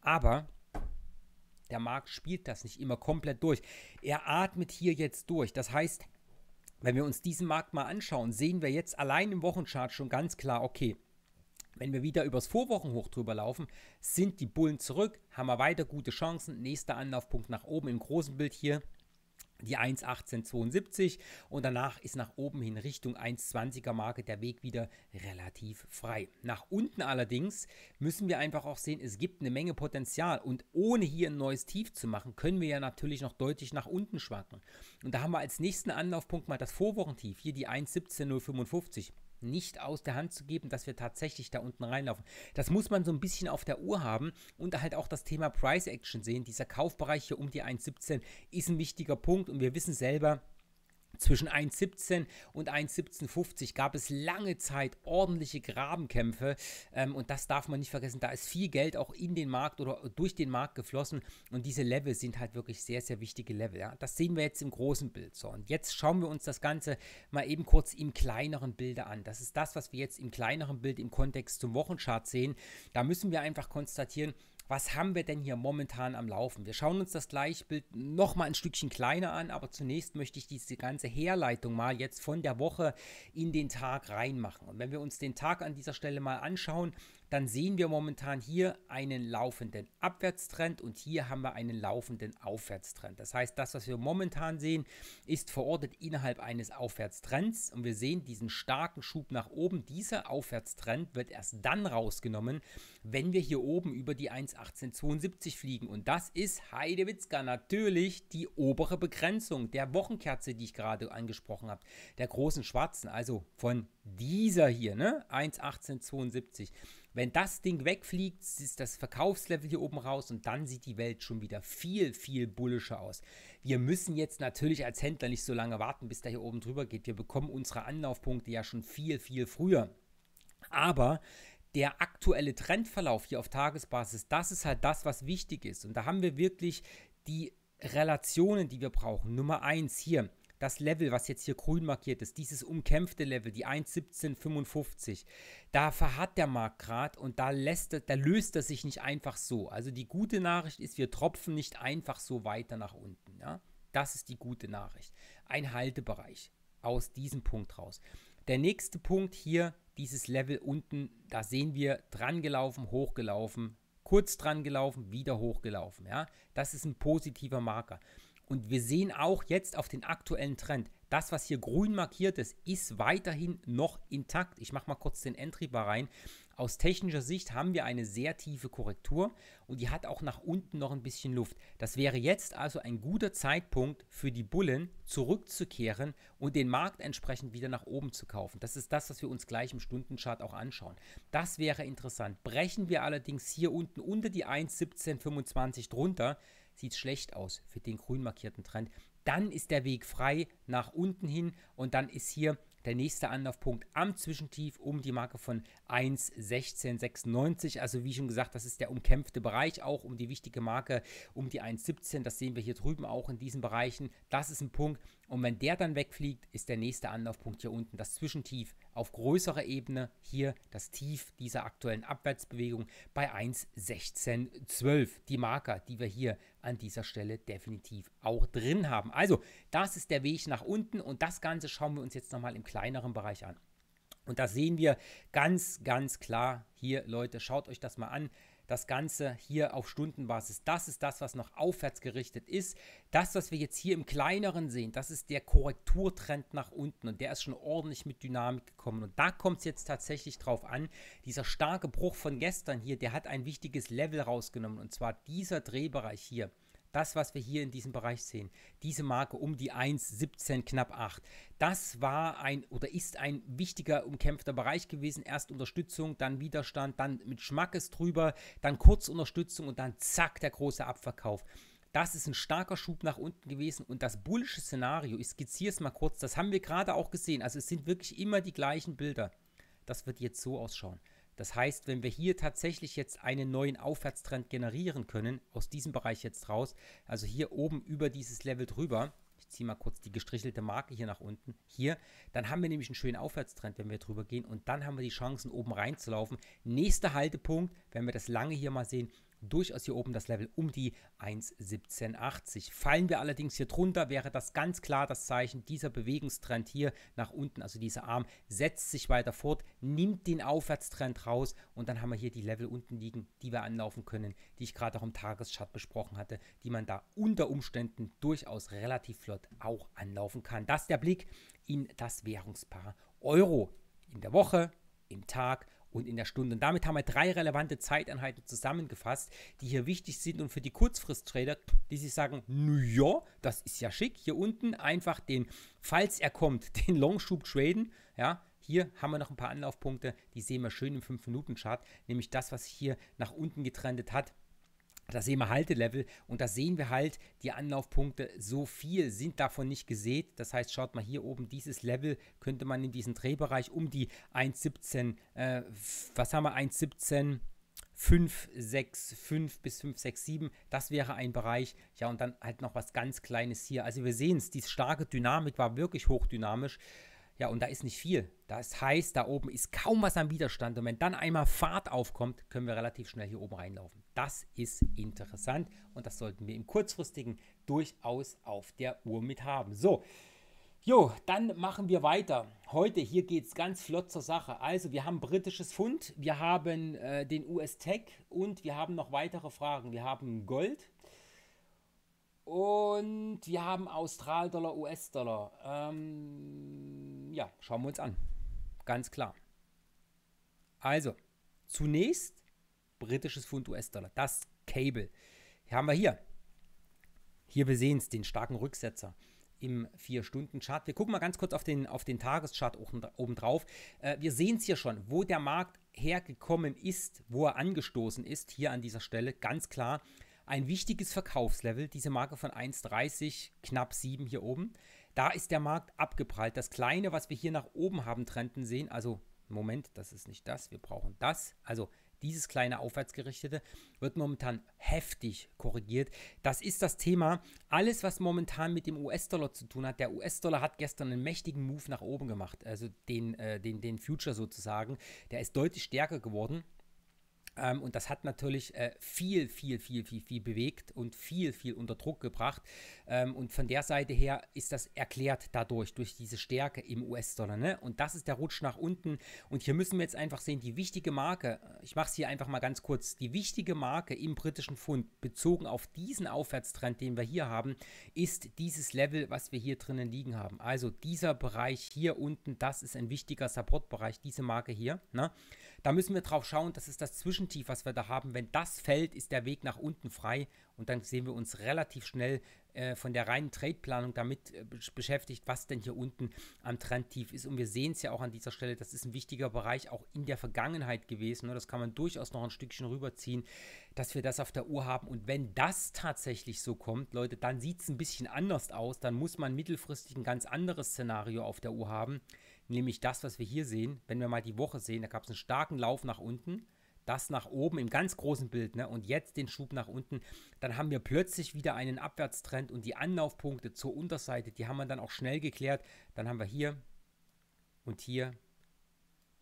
Aber der Markt spielt das nicht immer komplett durch. Er atmet hier jetzt durch. Das heißt, wenn wir uns diesen Markt mal anschauen, sehen wir jetzt allein im Wochenchart schon ganz klar, okay, wenn wir wieder übers Vorwochenhoch drüber laufen, sind die Bullen zurück, haben wir weiter gute Chancen. Nächster Anlaufpunkt nach oben im großen Bild hier die 1,1872 und danach ist nach oben hin Richtung 1,20er Marke der Weg wieder relativ frei. Nach unten allerdings müssen wir einfach auch sehen, es gibt eine Menge Potenzial und ohne hier ein neues Tief zu machen, können wir ja natürlich noch deutlich nach unten schwanken. Und da haben wir als nächsten Anlaufpunkt mal das Vorwochentief, hier die 1,17055 nicht aus der Hand zu geben, dass wir tatsächlich da unten reinlaufen. Das muss man so ein bisschen auf der Uhr haben und halt auch das Thema Price Action sehen. Dieser Kaufbereich hier um die 1,17 ist ein wichtiger Punkt und wir wissen selber, zwischen 1,17 und 1,1750 gab es lange Zeit ordentliche Grabenkämpfe ähm, und das darf man nicht vergessen. Da ist viel Geld auch in den Markt oder durch den Markt geflossen und diese Level sind halt wirklich sehr, sehr wichtige Level. Ja? Das sehen wir jetzt im großen Bild. So, und jetzt schauen wir uns das Ganze mal eben kurz im kleineren Bilde an. Das ist das, was wir jetzt im kleineren Bild im Kontext zum Wochenchart sehen. Da müssen wir einfach konstatieren, was haben wir denn hier momentan am Laufen? Wir schauen uns das Gleichbild nochmal ein Stückchen kleiner an, aber zunächst möchte ich diese ganze Herleitung mal jetzt von der Woche in den Tag reinmachen. Und wenn wir uns den Tag an dieser Stelle mal anschauen, dann sehen wir momentan hier einen laufenden Abwärtstrend und hier haben wir einen laufenden Aufwärtstrend. Das heißt, das, was wir momentan sehen, ist verortet innerhalb eines Aufwärtstrends und wir sehen diesen starken Schub nach oben. Dieser Aufwärtstrend wird erst dann rausgenommen, wenn wir hier oben über die 1,1872 fliegen und das ist Heidewitzka natürlich die obere Begrenzung der Wochenkerze, die ich gerade angesprochen habe, der großen schwarzen, also von dieser hier, ne? 1,1872. Wenn das Ding wegfliegt, ist das Verkaufslevel hier oben raus und dann sieht die Welt schon wieder viel, viel bullischer aus. Wir müssen jetzt natürlich als Händler nicht so lange warten, bis da hier oben drüber geht. Wir bekommen unsere Anlaufpunkte ja schon viel, viel früher. Aber der aktuelle Trendverlauf hier auf Tagesbasis, das ist halt das, was wichtig ist. Und da haben wir wirklich die Relationen, die wir brauchen. Nummer eins hier, das Level, was jetzt hier grün markiert ist, dieses umkämpfte Level, die 1.1755, da verharrt der Markt gerade und da, lässt da löst er sich nicht einfach so. Also die gute Nachricht ist, wir tropfen nicht einfach so weiter nach unten. Ja? Das ist die gute Nachricht. Ein Haltebereich aus diesem Punkt raus. Der nächste Punkt hier, dieses Level unten, da sehen wir dran gelaufen, hochgelaufen, kurz dran gelaufen, wieder hochgelaufen. Ja? Das ist ein positiver Marker. Und wir sehen auch jetzt auf den aktuellen Trend, das, was hier grün markiert ist, ist weiterhin noch intakt. Ich mache mal kurz den Entry bar rein. Aus technischer Sicht haben wir eine sehr tiefe Korrektur und die hat auch nach unten noch ein bisschen Luft. Das wäre jetzt also ein guter Zeitpunkt für die Bullen zurückzukehren und den Markt entsprechend wieder nach oben zu kaufen. Das ist das, was wir uns gleich im Stundenchart auch anschauen. Das wäre interessant. Brechen wir allerdings hier unten unter die 1,1725 drunter, sieht schlecht aus für den grün markierten Trend. Dann ist der Weg frei nach unten hin und dann ist hier der nächste Anlaufpunkt am Zwischentief um die Marke von 1,1696. Also wie schon gesagt, das ist der umkämpfte Bereich, auch um die wichtige Marke um die 1,17. Das sehen wir hier drüben auch in diesen Bereichen. Das ist ein Punkt. Und wenn der dann wegfliegt, ist der nächste Anlaufpunkt hier unten das Zwischentief auf größerer Ebene. Hier das Tief dieser aktuellen Abwärtsbewegung bei 1,1612. Die Marker, die wir hier an dieser Stelle definitiv auch drin haben. Also, das ist der Weg nach unten und das Ganze schauen wir uns jetzt nochmal im kleineren Bereich an. Und da sehen wir ganz, ganz klar hier, Leute. Schaut euch das mal an das Ganze hier auf Stundenbasis. Das ist das, was noch aufwärts gerichtet ist. Das, was wir jetzt hier im kleineren sehen, das ist der Korrekturtrend nach unten und der ist schon ordentlich mit Dynamik gekommen. Und da kommt es jetzt tatsächlich drauf an. Dieser starke Bruch von gestern hier, der hat ein wichtiges Level rausgenommen und zwar dieser Drehbereich hier. Das, was wir hier in diesem Bereich sehen, diese Marke um die 1,17 knapp 8, das war ein oder ist ein wichtiger umkämpfter Bereich gewesen. Erst Unterstützung, dann Widerstand, dann mit Schmackes drüber, dann kurz Unterstützung und dann zack der große Abverkauf. Das ist ein starker Schub nach unten gewesen und das bullische Szenario, ich skizziere es mal kurz, das haben wir gerade auch gesehen. Also es sind wirklich immer die gleichen Bilder. Das wird jetzt so ausschauen. Das heißt, wenn wir hier tatsächlich jetzt einen neuen Aufwärtstrend generieren können, aus diesem Bereich jetzt raus, also hier oben über dieses Level drüber, ich ziehe mal kurz die gestrichelte Marke hier nach unten, hier, dann haben wir nämlich einen schönen Aufwärtstrend, wenn wir drüber gehen und dann haben wir die Chancen oben reinzulaufen. Nächster Haltepunkt, wenn wir das lange hier mal sehen, durchaus hier oben das Level um die 1,1780. Fallen wir allerdings hier drunter, wäre das ganz klar das Zeichen, dieser Bewegungstrend hier nach unten, also dieser Arm, setzt sich weiter fort, nimmt den Aufwärtstrend raus und dann haben wir hier die Level unten liegen, die wir anlaufen können, die ich gerade auch im Tageschart besprochen hatte, die man da unter Umständen durchaus relativ flott auch anlaufen kann. Das ist der Blick in das Währungspaar Euro in der Woche, im Tag und in der Stunde. Und damit haben wir drei relevante Zeiteinheiten zusammengefasst, die hier wichtig sind und für die Kurzfrist-Trader, die sich sagen, nö ja, das ist ja schick, hier unten einfach den, falls er kommt, den Longschub traden, ja, hier haben wir noch ein paar Anlaufpunkte, die sehen wir schön im 5-Minuten-Chart, nämlich das, was hier nach unten getrendet hat das sehen wir Haltelevel und da sehen wir halt die Anlaufpunkte. So viel sind davon nicht gesät. Das heißt, schaut mal hier oben, dieses Level könnte man in diesen Drehbereich um die 1,17, äh, was haben wir, 1,17. 5, 6, 5 bis 5, 6, 7. Das wäre ein Bereich. Ja, und dann halt noch was ganz Kleines hier. Also wir sehen es, die starke Dynamik war wirklich hochdynamisch. Ja, und da ist nicht viel. Das heißt, da oben ist kaum was am Widerstand. Und wenn dann einmal Fahrt aufkommt, können wir relativ schnell hier oben reinlaufen. Das ist interessant und das sollten wir im kurzfristigen durchaus auf der Uhr mit haben. So, jo, dann machen wir weiter. Heute, hier geht es ganz flott zur Sache. Also, wir haben britisches Pfund, wir haben äh, den US-Tech und wir haben noch weitere Fragen. Wir haben Gold. Und wir haben Austral-Dollar, US-Dollar. Ähm, ja, schauen wir uns an. Ganz klar. Also, zunächst britisches Pfund US-Dollar, das Cable. Hier haben wir hier. Hier, wir sehen es, den starken Rücksetzer im 4-Stunden-Chart. Wir gucken mal ganz kurz auf den, auf den Tageschart oben drauf. Äh, wir sehen es hier schon, wo der Markt hergekommen ist, wo er angestoßen ist, hier an dieser Stelle, ganz klar. Ein wichtiges Verkaufslevel, diese Marke von 1,30, knapp 7 hier oben. Da ist der Markt abgeprallt. Das kleine, was wir hier nach oben haben, Trenden sehen, also Moment, das ist nicht das, wir brauchen das. Also dieses kleine Aufwärtsgerichtete wird momentan heftig korrigiert. Das ist das Thema. Alles, was momentan mit dem US-Dollar zu tun hat. Der US-Dollar hat gestern einen mächtigen Move nach oben gemacht. Also den, äh, den, den Future sozusagen. Der ist deutlich stärker geworden. Ähm, und das hat natürlich äh, viel, viel, viel, viel, viel bewegt und viel, viel unter Druck gebracht. Ähm, und von der Seite her ist das erklärt dadurch, durch diese Stärke im US-Dollar. Ne? Und das ist der Rutsch nach unten. Und hier müssen wir jetzt einfach sehen, die wichtige Marke, äh, ich mache es hier einfach mal ganz kurz, die wichtige Marke im britischen Pfund bezogen auf diesen Aufwärtstrend, den wir hier haben, ist dieses Level, was wir hier drinnen liegen haben. Also dieser Bereich hier unten, das ist ein wichtiger Supportbereich, diese Marke hier. Ne? Da müssen wir drauf schauen, das ist das Zwischen Zwischentief, was wir da haben, wenn das fällt, ist der Weg nach unten frei und dann sehen wir uns relativ schnell äh, von der reinen Trade-Planung damit äh, beschäftigt, was denn hier unten am Trendtief ist. Und wir sehen es ja auch an dieser Stelle, das ist ein wichtiger Bereich auch in der Vergangenheit gewesen. Ne? Das kann man durchaus noch ein Stückchen rüberziehen, dass wir das auf der Uhr haben. Und wenn das tatsächlich so kommt, Leute, dann sieht es ein bisschen anders aus. Dann muss man mittelfristig ein ganz anderes Szenario auf der Uhr haben, nämlich das, was wir hier sehen. Wenn wir mal die Woche sehen, da gab es einen starken Lauf nach unten das nach oben im ganz großen Bild ne, und jetzt den Schub nach unten, dann haben wir plötzlich wieder einen Abwärtstrend und die Anlaufpunkte zur Unterseite, die haben wir dann auch schnell geklärt. Dann haben wir hier und hier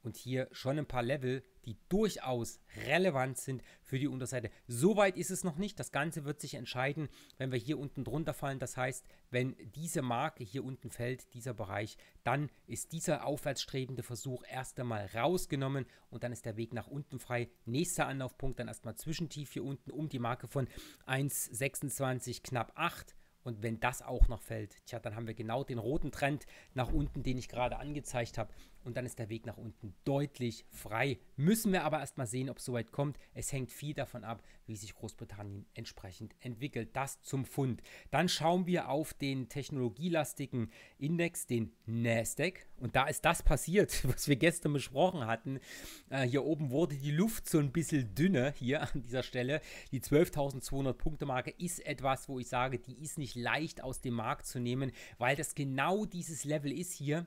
und hier schon ein paar Level, die durchaus relevant sind für die Unterseite. Soweit ist es noch nicht. Das Ganze wird sich entscheiden, wenn wir hier unten drunter fallen. Das heißt, wenn diese Marke hier unten fällt, dieser Bereich, dann ist dieser aufwärtsstrebende Versuch erst einmal rausgenommen und dann ist der Weg nach unten frei. Nächster Anlaufpunkt dann erstmal zwischentief hier unten um die Marke von 1,26 knapp 8. Und wenn das auch noch fällt, tja, dann haben wir genau den roten Trend nach unten, den ich gerade angezeigt habe und dann ist der Weg nach unten deutlich frei. Müssen wir aber erstmal sehen, ob es soweit kommt. Es hängt viel davon ab, wie sich Großbritannien entsprechend entwickelt. Das zum Fund. Dann schauen wir auf den technologielastigen Index, den Nasdaq. Und da ist das passiert, was wir gestern besprochen hatten. Äh, hier oben wurde die Luft so ein bisschen dünner hier an dieser Stelle. Die 12.200 Punkte Marke ist etwas, wo ich sage, die ist nicht leicht aus dem Markt zu nehmen, weil das genau dieses Level ist hier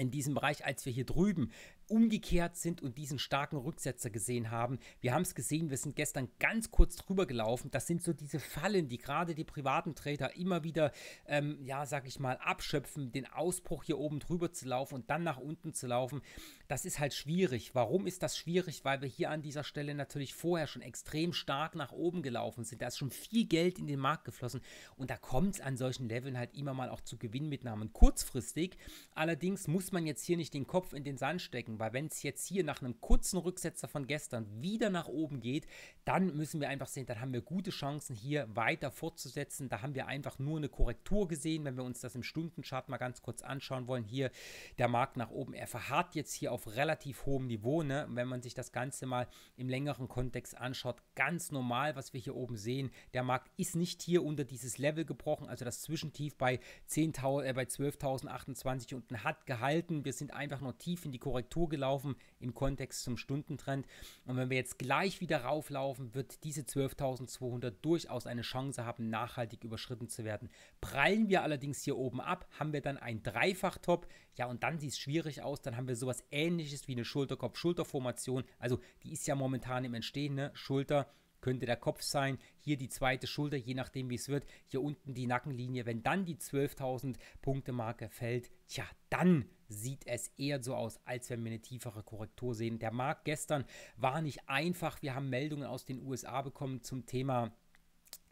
in diesem Bereich, als wir hier drüben umgekehrt sind und diesen starken Rücksetzer gesehen haben. Wir haben es gesehen, wir sind gestern ganz kurz drüber gelaufen. Das sind so diese Fallen, die gerade die privaten Trader immer wieder, ähm, ja, sag ich mal, abschöpfen, den Ausbruch hier oben drüber zu laufen und dann nach unten zu laufen. Das ist halt schwierig. Warum ist das schwierig? Weil wir hier an dieser Stelle natürlich vorher schon extrem stark nach oben gelaufen sind. Da ist schon viel Geld in den Markt geflossen und da kommt es an solchen Leveln halt immer mal auch zu Gewinnmitnahmen. Kurzfristig allerdings muss man jetzt hier nicht den Kopf in den Sand stecken weil wenn es jetzt hier nach einem kurzen Rücksetzer von gestern wieder nach oben geht, dann müssen wir einfach sehen, dann haben wir gute Chancen hier weiter fortzusetzen. Da haben wir einfach nur eine Korrektur gesehen, wenn wir uns das im Stundenchart mal ganz kurz anschauen wollen. Hier der Markt nach oben, er verharrt jetzt hier auf relativ hohem Niveau. Ne? Wenn man sich das Ganze mal im längeren Kontext anschaut, ganz normal, was wir hier oben sehen. Der Markt ist nicht hier unter dieses Level gebrochen, also das Zwischentief bei, 10 äh, bei 12.028 unten hat gehalten. Wir sind einfach nur tief in die Korrektur gelaufen im Kontext zum Stundentrend. Und wenn wir jetzt gleich wieder rauflaufen, wird diese 12.200 durchaus eine Chance haben, nachhaltig überschritten zu werden. Prallen wir allerdings hier oben ab, haben wir dann ein Dreifachtop. Ja, und dann sieht es schwierig aus. Dann haben wir sowas ähnliches wie eine Schulterkopf-Schulterformation. Also die ist ja momentan im Entstehen, ne? Schulter könnte der Kopf sein, hier die zweite Schulter, je nachdem wie es wird, hier unten die Nackenlinie. Wenn dann die 12.000 Punkte Marke fällt, tja, dann sieht es eher so aus, als wenn wir eine tiefere Korrektur sehen. Der Markt gestern war nicht einfach. Wir haben Meldungen aus den USA bekommen zum Thema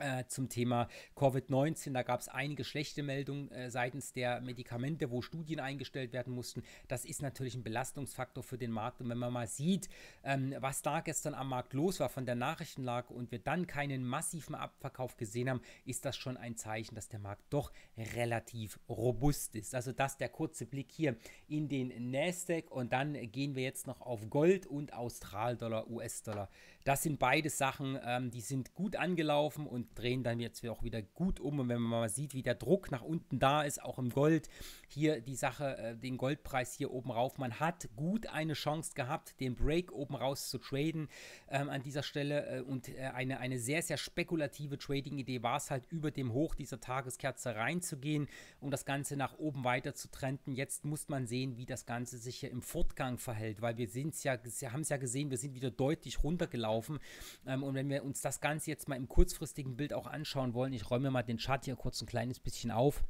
äh, zum Thema Covid-19. Da gab es einige schlechte Meldungen äh, seitens der Medikamente, wo Studien eingestellt werden mussten. Das ist natürlich ein Belastungsfaktor für den Markt. Und wenn man mal sieht, ähm, was da gestern am Markt los war von der Nachrichtenlage und wir dann keinen massiven Abverkauf gesehen haben, ist das schon ein Zeichen, dass der Markt doch relativ robust ist. Also das der kurze Blick hier in den Nasdaq und dann gehen wir jetzt noch auf Gold und Australdollar, US-Dollar. Das sind beide Sachen, ähm, die sind gut angelaufen und drehen dann jetzt auch wieder gut um. Und wenn man mal sieht, wie der Druck nach unten da ist, auch im Gold, hier die Sache, äh, den Goldpreis hier oben rauf. Man hat gut eine Chance gehabt, den Break oben raus zu traden ähm, an dieser Stelle. Äh, und äh, eine, eine sehr, sehr spekulative Trading-Idee war es halt, über dem Hoch dieser Tageskerze reinzugehen, um das Ganze nach oben weiter zu trennen. Jetzt muss man sehen, wie das Ganze sich hier im Fortgang verhält, weil wir ja, haben es ja gesehen, wir sind wieder deutlich runtergelaufen. Ähm, und wenn wir uns das Ganze jetzt mal im kurzfristigen Bild auch anschauen wollen, ich räume mal den Chart hier kurz ein kleines bisschen auf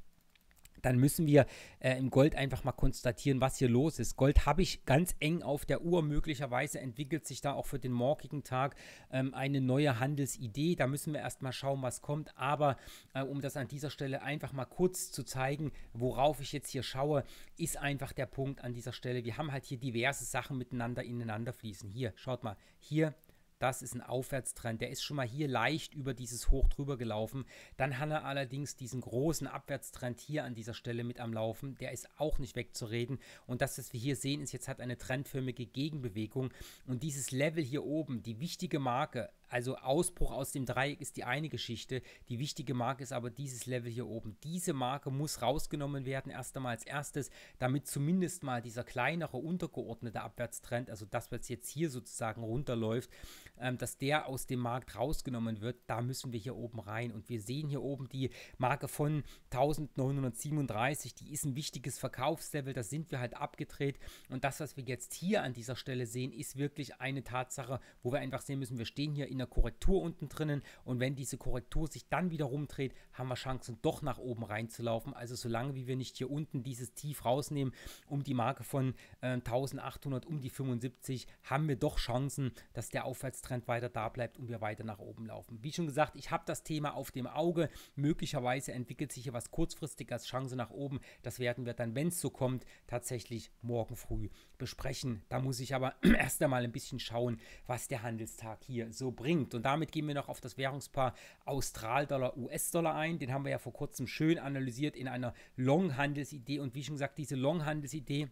dann müssen wir äh, im Gold einfach mal konstatieren, was hier los ist. Gold habe ich ganz eng auf der Uhr. Möglicherweise entwickelt sich da auch für den morgigen Tag ähm, eine neue Handelsidee. Da müssen wir erst mal schauen, was kommt. Aber äh, um das an dieser Stelle einfach mal kurz zu zeigen, worauf ich jetzt hier schaue, ist einfach der Punkt an dieser Stelle. Wir haben halt hier diverse Sachen miteinander ineinander fließen. Hier, schaut mal, hier das ist ein Aufwärtstrend. Der ist schon mal hier leicht über dieses Hoch drüber gelaufen. Dann hat er allerdings diesen großen Abwärtstrend hier an dieser Stelle mit am Laufen. Der ist auch nicht wegzureden. Und das, was wir hier sehen, ist jetzt hat eine trendförmige Gegenbewegung. Und dieses Level hier oben, die wichtige Marke, also Ausbruch aus dem Dreieck ist die eine Geschichte. Die wichtige Marke ist aber dieses Level hier oben. Diese Marke muss rausgenommen werden, erst einmal als erstes, damit zumindest mal dieser kleinere, untergeordnete Abwärtstrend, also das, was jetzt hier sozusagen runterläuft, ähm, dass der aus dem Markt rausgenommen wird. Da müssen wir hier oben rein. Und wir sehen hier oben die Marke von 1937. Die ist ein wichtiges Verkaufslevel. Da sind wir halt abgedreht. Und das, was wir jetzt hier an dieser Stelle sehen, ist wirklich eine Tatsache, wo wir einfach sehen müssen, wir stehen hier in in der Korrektur unten drinnen und wenn diese Korrektur sich dann wieder rumdreht, haben wir Chancen doch nach oben reinzulaufen. Also solange wie wir nicht hier unten dieses Tief rausnehmen, um die Marke von äh, 1800 um die 75, haben wir doch Chancen, dass der Aufwärtstrend weiter da bleibt und wir weiter nach oben laufen. Wie schon gesagt, ich habe das Thema auf dem Auge. Möglicherweise entwickelt sich hier was kurzfristig als Chance nach oben. Das werden wir dann, wenn es so kommt, tatsächlich morgen früh besprechen. Da muss ich aber erst einmal ein bisschen schauen, was der Handelstag hier so bringt bringt. Und damit gehen wir noch auf das Währungspaar austral dollar US-Dollar ein. Den haben wir ja vor kurzem schön analysiert in einer Long-Handelsidee. Und wie schon gesagt, diese Long-Handelsidee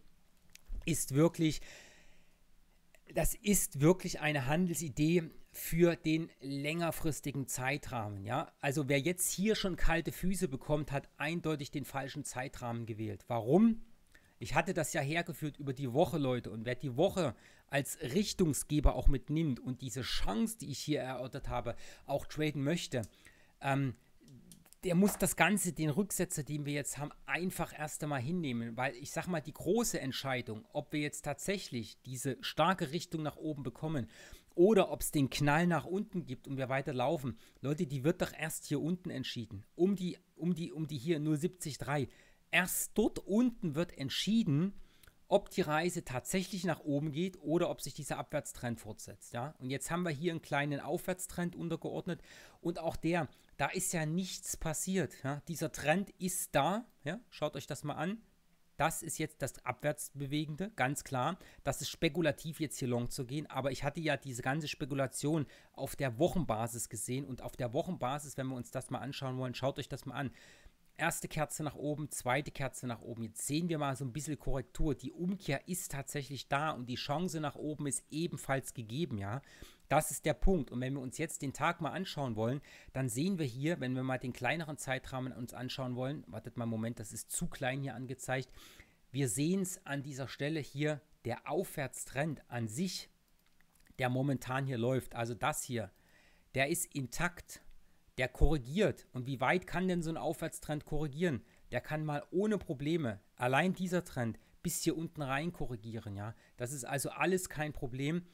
ist wirklich, das ist wirklich eine Handelsidee für den längerfristigen Zeitrahmen. Ja? Also wer jetzt hier schon kalte Füße bekommt, hat eindeutig den falschen Zeitrahmen gewählt. Warum? Ich hatte das ja hergeführt über die Woche, Leute. Und wer die Woche als Richtungsgeber auch mitnimmt und diese Chance, die ich hier erörtert habe, auch traden möchte, ähm, der muss das Ganze, den Rücksetzer, den wir jetzt haben, einfach erst einmal hinnehmen. Weil ich sag mal, die große Entscheidung, ob wir jetzt tatsächlich diese starke Richtung nach oben bekommen oder ob es den Knall nach unten gibt und wir weiterlaufen, Leute, die wird doch erst hier unten entschieden. Um die, um die, um die hier 073. Erst dort unten wird entschieden, ob die Reise tatsächlich nach oben geht oder ob sich dieser Abwärtstrend fortsetzt. Ja? Und jetzt haben wir hier einen kleinen Aufwärtstrend untergeordnet und auch der, da ist ja nichts passiert. Ja? Dieser Trend ist da, ja? schaut euch das mal an. Das ist jetzt das Abwärtsbewegende, ganz klar. Das ist spekulativ, jetzt hier long zu gehen, aber ich hatte ja diese ganze Spekulation auf der Wochenbasis gesehen und auf der Wochenbasis, wenn wir uns das mal anschauen wollen, schaut euch das mal an. Erste Kerze nach oben, zweite Kerze nach oben. Jetzt sehen wir mal so ein bisschen Korrektur. Die Umkehr ist tatsächlich da und die Chance nach oben ist ebenfalls gegeben, ja. Das ist der Punkt. Und wenn wir uns jetzt den Tag mal anschauen wollen, dann sehen wir hier, wenn wir mal den kleineren Zeitrahmen uns anschauen wollen, wartet mal einen Moment, das ist zu klein hier angezeigt. Wir sehen es an dieser Stelle hier, der Aufwärtstrend an sich, der momentan hier läuft, also das hier, der ist intakt der korrigiert. Und wie weit kann denn so ein Aufwärtstrend korrigieren? Der kann mal ohne Probleme, allein dieser Trend, bis hier unten rein korrigieren. Ja? Das ist also alles kein Problem.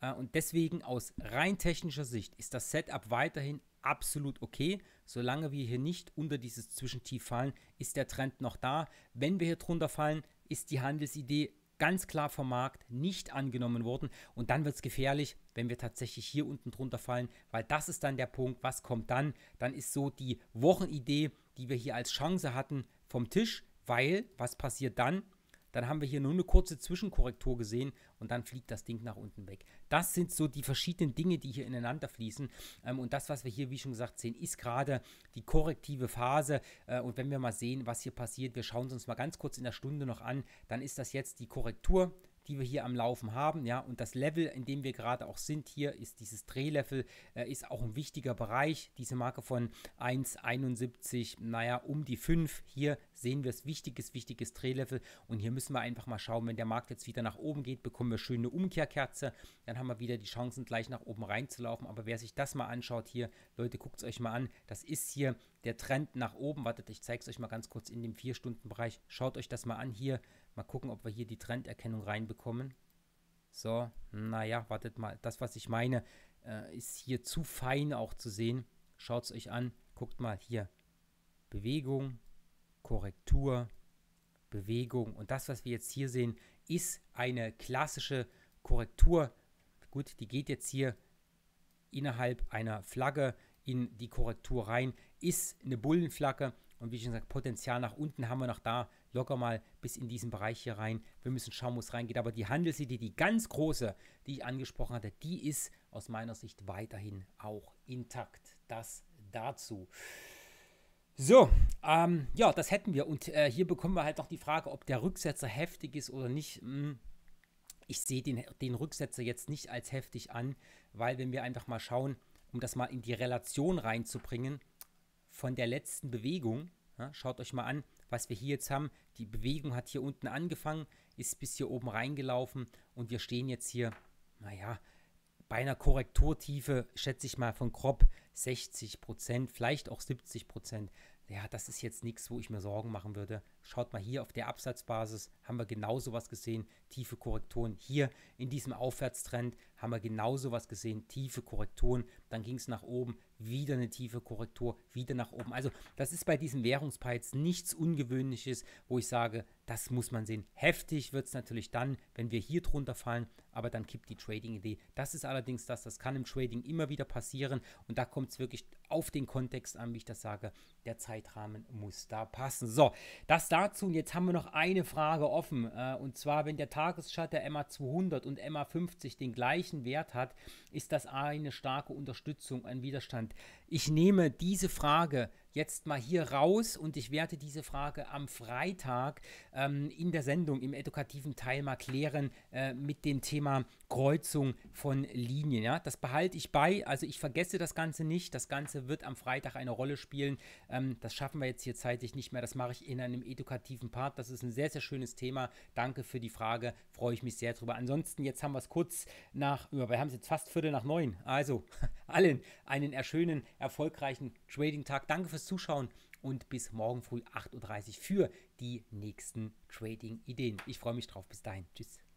Äh, und deswegen aus rein technischer Sicht ist das Setup weiterhin absolut okay. Solange wir hier nicht unter dieses Zwischentief fallen, ist der Trend noch da. Wenn wir hier drunter fallen, ist die Handelsidee ganz klar vom Markt nicht angenommen worden. Und dann wird es gefährlich wenn wir tatsächlich hier unten drunter fallen, weil das ist dann der Punkt, was kommt dann? Dann ist so die Wochenidee, die wir hier als Chance hatten, vom Tisch, weil was passiert dann? Dann haben wir hier nur eine kurze Zwischenkorrektur gesehen und dann fliegt das Ding nach unten weg. Das sind so die verschiedenen Dinge, die hier ineinander fließen. Ähm, und das, was wir hier, wie schon gesagt, sehen, ist gerade die korrektive Phase. Äh, und wenn wir mal sehen, was hier passiert, wir schauen es uns mal ganz kurz in der Stunde noch an, dann ist das jetzt die Korrektur die wir hier am Laufen haben, ja, und das Level, in dem wir gerade auch sind, hier ist dieses Drehlevel, äh, ist auch ein wichtiger Bereich, diese Marke von 1,71, naja, um die 5, hier sehen wir es, wichtiges, wichtiges Drehlevel und hier müssen wir einfach mal schauen, wenn der Markt jetzt wieder nach oben geht, bekommen wir schöne Umkehrkerze, dann haben wir wieder die Chancen, gleich nach oben reinzulaufen, aber wer sich das mal anschaut hier, Leute, guckt es euch mal an, das ist hier der Trend nach oben, wartet, ich zeige es euch mal ganz kurz in dem 4-Stunden-Bereich, schaut euch das mal an hier, Mal gucken, ob wir hier die Trenderkennung reinbekommen. So, naja, wartet mal. Das, was ich meine, äh, ist hier zu fein auch zu sehen. Schaut es euch an. Guckt mal hier. Bewegung, Korrektur, Bewegung. Und das, was wir jetzt hier sehen, ist eine klassische Korrektur. Gut, die geht jetzt hier innerhalb einer Flagge in die Korrektur rein. Ist eine Bullenflagge. Und wie schon gesagt, Potenzial nach unten haben wir noch da locker mal bis in diesen Bereich hier rein. Wir müssen schauen, wo es reingeht. Aber die Handelsidee, die ganz große, die ich angesprochen hatte, die ist aus meiner Sicht weiterhin auch intakt. Das dazu. So, ähm, ja, das hätten wir. Und äh, hier bekommen wir halt noch die Frage, ob der Rücksetzer heftig ist oder nicht. Hm. ich sehe den, den, Rücksetzer jetzt nicht als heftig an, weil wenn wir einfach mal schauen, um das mal in die Relation reinzubringen, von der letzten Bewegung, ja, schaut euch mal an, was wir hier jetzt haben, die Bewegung hat hier unten angefangen, ist bis hier oben reingelaufen und wir stehen jetzt hier, naja, bei einer Korrekturtiefe, schätze ich mal, von grob 60%, vielleicht auch 70% ja, das ist jetzt nichts, wo ich mir Sorgen machen würde. Schaut mal hier auf der Absatzbasis, haben wir genauso was gesehen, tiefe Korrekturen. Hier in diesem Aufwärtstrend haben wir genauso was gesehen, tiefe Korrekturen. Dann ging es nach oben, wieder eine tiefe Korrektur, wieder nach oben. Also das ist bei diesen Währungspeits nichts Ungewöhnliches, wo ich sage, das muss man sehen. Heftig wird es natürlich dann, wenn wir hier drunter fallen, aber dann kippt die Trading-Idee. Das ist allerdings das, das kann im Trading immer wieder passieren und da kommt es wirklich auf den Kontext an, wie ich das sage. Der Zeitrahmen muss da passen. So, das dazu und jetzt haben wir noch eine Frage offen äh, und zwar, wenn der Tagesschat der MA200 und MA50 den gleichen Wert hat, ist das eine starke Unterstützung, ein Widerstand. Ich nehme diese Frage jetzt mal hier raus und ich werde diese Frage am Freitag ähm, in der Sendung im edukativen Teil mal klären äh, mit dem Thema Kreuzung von Linien. Ja? Das behalte ich bei, also ich vergesse das Ganze nicht. Das Ganze wird am Freitag eine Rolle spielen. Ähm, das schaffen wir jetzt hier zeitlich nicht mehr. Das mache ich in einem edukativen Part. Das ist ein sehr, sehr schönes Thema. Danke für die Frage. Freue ich mich sehr drüber. Ansonsten, jetzt haben wir es kurz nach, wir haben es jetzt fast Viertel nach neun. Also allen einen schönen, erfolgreichen Trading-Tag. Danke fürs Zuschauen und bis morgen früh 8.30 Uhr für die nächsten Trading-Ideen. Ich freue mich drauf. Bis dahin. Tschüss.